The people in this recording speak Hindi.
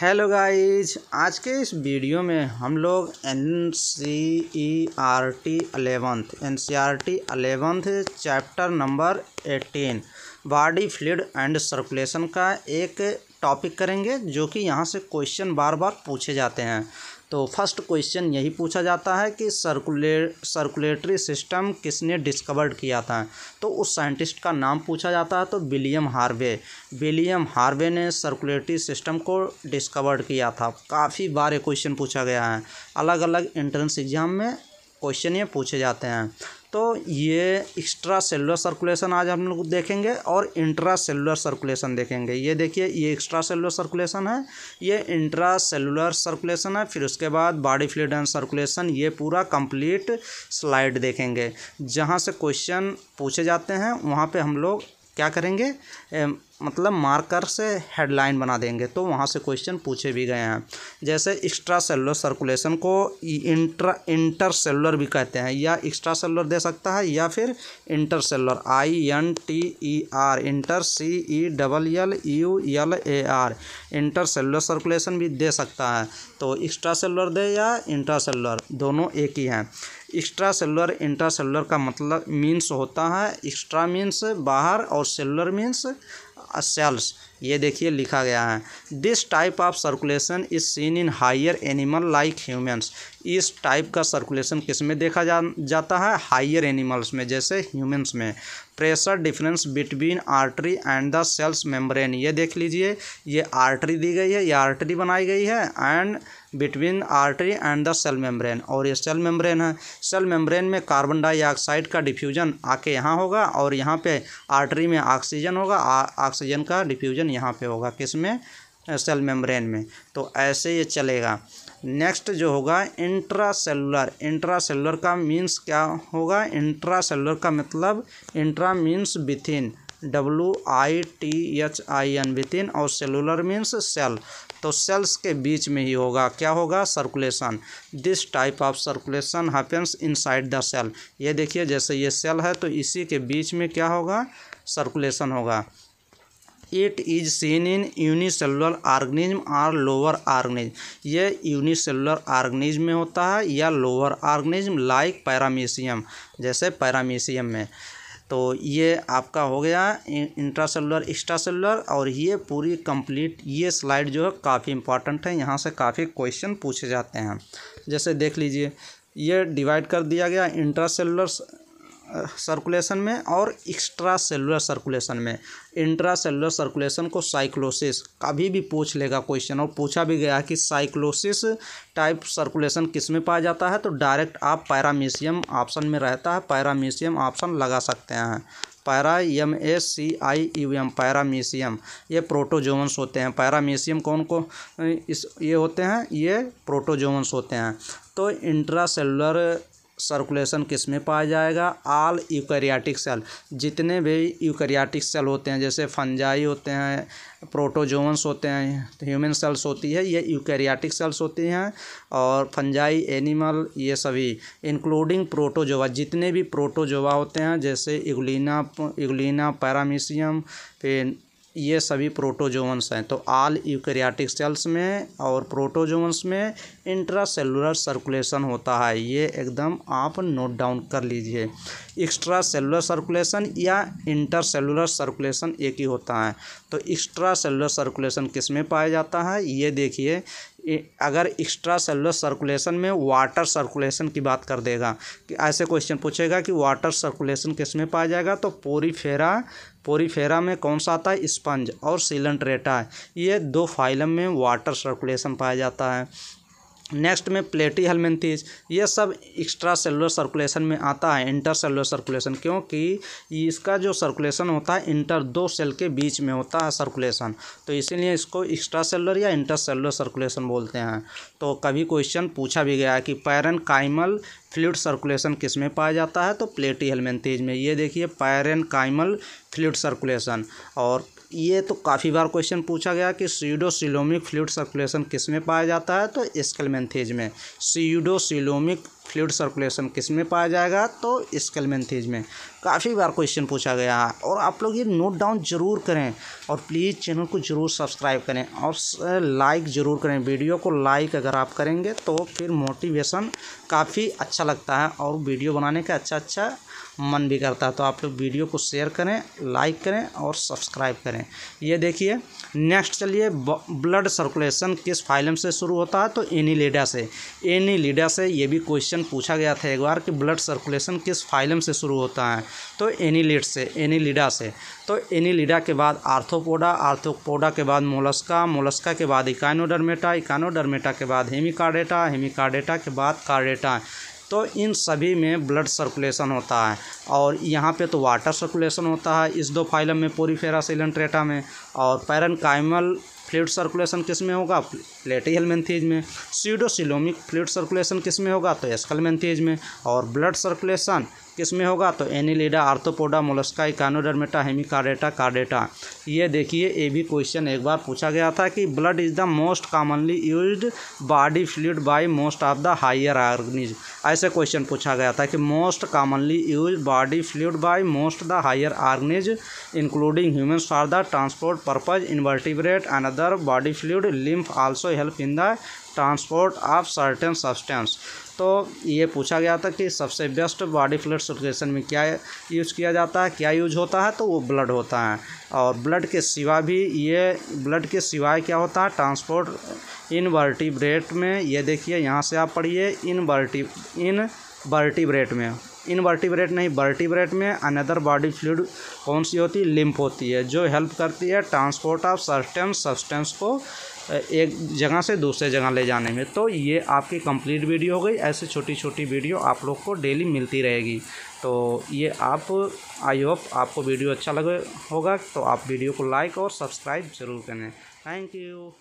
हेलो गाइज आज के इस वीडियो में हम लोग N C E R T eleventh N C R T eleventh chapter number eighteen body fluid and circulation का एक टॉपिक करेंगे जो कि यहाँ से क्वेश्चन बार बार पूछे जाते हैं तो फर्स्ट क्वेश्चन यही पूछा जाता है कि सर्कुलेट सर्कुलेटरी सिस्टम किसने डिस्कवर्ड किया था तो उस साइंटिस्ट का नाम पूछा जाता है तो विलियम हार्वे विलियम हार्वे ने सर्कुलेटरी सिस्टम को डिस्कवर्ड किया था काफ़ी बार ये क्वेश्चन पूछा गया है अलग अलग एंट्रेंस एग्जाम में क्वेश्चन ये पूछे जाते हैं तो ये एक्स्ट्रा सेलुलर सर्कुलेशन आज हम लोग देखेंगे और इंट्रा सेलुलर सर्कुलेशन देखेंगे ये देखिए ये एक्स्ट्रा सेलुलर सर्कुलेशन है ये इंट्रा सेलुलर सर्कुलेशन है फिर उसके बाद बॉडी फ्लूड एंड सर्कुलेशन ये पूरा कंप्लीट स्लाइड देखेंगे जहाँ से क्वेश्चन पूछे जाते हैं वहाँ पे हम लोग क्या करेंगे मतलब मार्कर से हेडलाइन बना देंगे तो वहाँ से क्वेश्चन पूछे भी गए हैं जैसे एक्स्ट्रा सेलुलर सर्कुलेशन को इंट्रा इंटर सेलुलर भी कहते हैं या एक्स्ट्रा सेलुलर दे सकता है या फिर inter cellular I N T E R inter C E double L U L A R inter cellular circulation भी दे सकता है तो एक्स्ट्रा सेलुलर दे या इंटर सेलुलर दोनों एक ही हैं एक्स्ट्रा सेलुलर इंटर सेलुलर का मतलब मीन्स होता है एक्स्ट्रा मीन्स बाहर और सेलुलर मीन्स as células ये देखिए लिखा गया है this type of circulation is seen in higher animal like humans इस टाइप का सर्कुलेशन किस में देखा जा जाता है हायर एनिमल्स में जैसे ह्यूमन्स में pressure difference between artery and the cells membrane ये देख लीजिए ये आर्टरी दी गई है ये आर्टरी बनाई गई है and between artery and the cell membrane और ये सेल मेम्ब्रेन है सेल मेम्ब्रेन में कार्बन डाइऑक्साइड का डिफ्यूजन आके यहाँ होगा और यहाँ पे आर्टरी में ऑक्सीजन होगा ऑक्सीजन का डिफ्यूजन यहाँ पे होगा किस में सेल मेम्ब्रेन में तो ऐसे ये चलेगा नेक्स्ट जो होगा इंट्रा सेलुलर इंट्रा सेलुलर का मीन्स क्या होगा इंट्रा सेलुलर का मतलब intra means within W I T H I N within और सेलुलर मीन्स सेल तो सेल्स के बीच में ही होगा क्या होगा circulation this type of circulation happens inside the cell ये देखिए जैसे ये सेल है तो इसी के बीच में क्या होगा सर्कुलेशन होगा it is seen in unicellular organism और लोअर ऑर्गेनिज्म यह यूनिसेलुलर ऑर्गेनिज्म में होता है या लोअर ऑर्गेनिज्म लाइक पैरामीशियम जैसे पैरामीशियम में तो ये आपका हो गया इंट्रासेलुलर एक्स्ट्रासेलुलर और ये पूरी कंप्लीट ये स्लाइड जो है काफ़ी इंपॉर्टेंट है यहाँ से काफ़ी क्वेश्चन पूछे जाते हैं जैसे देख लीजिए ये डिवाइड कर दिया गया इंट्रासेलुलर सर्कुलेशन में और एक्स्ट्रा सेलुलर सर्कुलेशन में इंट्रा सेलुलर सर्कुलेशन को साइक्लोसिस कभी भी पूछ लेगा क्वेश्चन और पूछा भी गया कि साइक्लोसिस टाइप सर्कुलेशन किस में पाया जाता है तो डायरेक्ट आप पैरामीशियम ऑप्शन में रहता है पैरामीशियम ऑप्शन लगा सकते हैं para M S C I U M paramecium ये प्रोटोजोवंस होते हैं पैरामीशियम कौन को इस ये होते हैं ये प्रोटोजोवंस होते हैं तो इंट्रा सेलुलर सर्कुलेशन किस में पाया जाएगा आल यूकैरियाटिक सेल जितने भी यूकैरियाटिक सेल होते हैं जैसे फंजाई होते हैं प्रोटोजोन्स होते हैं ह्यूमन सेल्स होती है ये यूकैरियाटिक सेल्स होती हैं और फंजाई एनिमल ये सभी इंक्लूडिंग प्रोटोजोवा जितने भी प्रोटोजोवा होते हैं जैसे इगुलना इगुलना पैरामीशियम फिर ये सभी प्रोटोजोवंस हैं तो आल यूक्रियाटिक सेल्स में और प्रोटोजोवंस में इंट्रासेलुलर सर्कुलेशन होता है ये एकदम आप नोट डाउन कर लीजिए एक्स्ट्रा सेलुलर सर्कुलेशन या इंटर सेलुलर सर्कुलेशन एक ही होता है तो एक्स्ट्रा सेलुलर सर्कुलेशन किस में पाया जाता है ये देखिए अगर एक्स्ट्रा सेलुलर सर्कुलेशन में वाटर सर्कुलेशन की बात कर देगा कि ऐसे क्वेश्चन पूछेगा कि वाटर सर्कुलेशन किस में पाया जाएगा तो पोरीफेरा पोरीफेरा में कौन सा आता है स्पंज और सीलेंट रेटा ये दो फाइलम में वाटर सर्कुलेशन पाया जाता है नेक्स्ट में प्लेटी हेलमेंथीज ये सब एक्स्ट्रा सेलुलर सर्कुलेशन में आता है इंटर सेलुलर सर्कुलेशन क्योंकि इसका जो सर्कुलेशन होता है इंटर दो सेल के बीच में होता है सर्कुलेशन तो इसीलिए इसको एक्स्ट्रा सेलुलर या इंटर सेलुलर सर्कुलेशन बोलते हैं तो कभी क्वेश्चन पूछा भी गया है कि पैरन काइमल फ्लूड सर्कुलेशन किस में पाया जाता है तो प्लेटी हेलमेंथीज में ये देखिए पायरन काइमल फ्लूड सर्कुलेशन और ये तो काफ़ी बार क्वेश्चन पूछा गया कि सीडोसिलोमिक फ्लूड सर्कुलेशन किस में पाया जाता है तो स्कलमेंथेज में सीडोसिलोमिक फ्लूड सर्कुलेशन किस में पाया जाएगा तो स्कलमेंथीज में काफ़ी बार क्वेश्चन पूछा गया है और आप लोग ये नोट डाउन जरूर करें और प्लीज़ चैनल को ज़रूर सब्सक्राइब करें और लाइक ज़रूर करें वीडियो को लाइक अगर आप करेंगे तो फिर मोटिवेशन काफ़ी अच्छा लगता है और वीडियो बनाने का अच्छा अच्छा मन भी करता है तो आप लोग वीडियो को शेयर करें लाइक करें और सब्सक्राइब करें ये देखिए नेक्स्ट चलिए ब्लड सर्कुलेशन किस फाइलम से शुरू होता है तो लीडा से लीडा से ये भी क्वेश्चन पूछा गया था एक बार कि ब्लड सर्कुलेशन किस फाइलम से शुरू होता है तो एनीलिड से एनीलिडा से तो एनीलिडा के बाद आर्थोपोडा आर्थोपोडा के बाद मोलस्का मोलस्का के बाद इकानोडर्मेटा इकानोडर्मेटा के बाद हेमिकार्डेटा हेमिकार्डेटा के बाद कार्डेटा तो इन सभी में ब्लड सर्कुलेशन होता है और यहाँ पे तो वाटर सर्कुलेशन होता है इस दो फाइलम में पोरीफेरा सिलेंट्रेटा में और पैरन काइमल फ्लूड सर्कुलेशन किस में होगा प्लेटियल मेंथीज में सीडोसिलोमिक फ्लूड सर्कुलेशन किस में होगा तो एस्कल मेंथीज में और ब्लड सर्कुलेशन किस में होगा तो Annelida Arthropoda Mollusca Echinodermata Hemichordata Chordata ये देखिए ये भी क्वेश्चन एक बार पूछा गया था कि blood is the most commonly use body fluid by most of the higher organisms ऐसे क्वेश्चन पूछा गया था कि most commonly use body fluid by most the higher organisms including human for the transport purpose invertebrate other body fluid lymph also help in the transport of certain substance तो ये पूछा गया था कि सबसे बेस्ट बॉडी फ्लड सर्कुलेशन में क्या यूज किया जाता है क्या यूज होता है तो वो ब्लड होता है और ब्लड के सिवा भी ये ब्लड के सिवाय क्या होता है ट्रांसपोर्ट इन वर्टिब्रेट में ये देखिए यहाँ से आप पढ़िए इन वर्टि इन वर्टिब्रेट में इन वर्टिब्रेट नहीं वर्टिब्रेट में अनदर बॉडी फ्लूड कौन सी होती है लिम्फ होती है जो हेल्प करती है ट्रांसपोर्ट ऑफ सर्टेन सब्सटेंस को एक जगह से दूसरे जगह ले जाने में तो ये आपकी कंप्लीट वीडियो हो गई ऐसे छोटी छोटी वीडियो आप लोग को डेली मिलती रहेगी तो ये आप आई होप आपको वीडियो अच्छा लगे होगा तो आप वीडियो को लाइक और सब्सक्राइब ज़रूर करें थैंक यू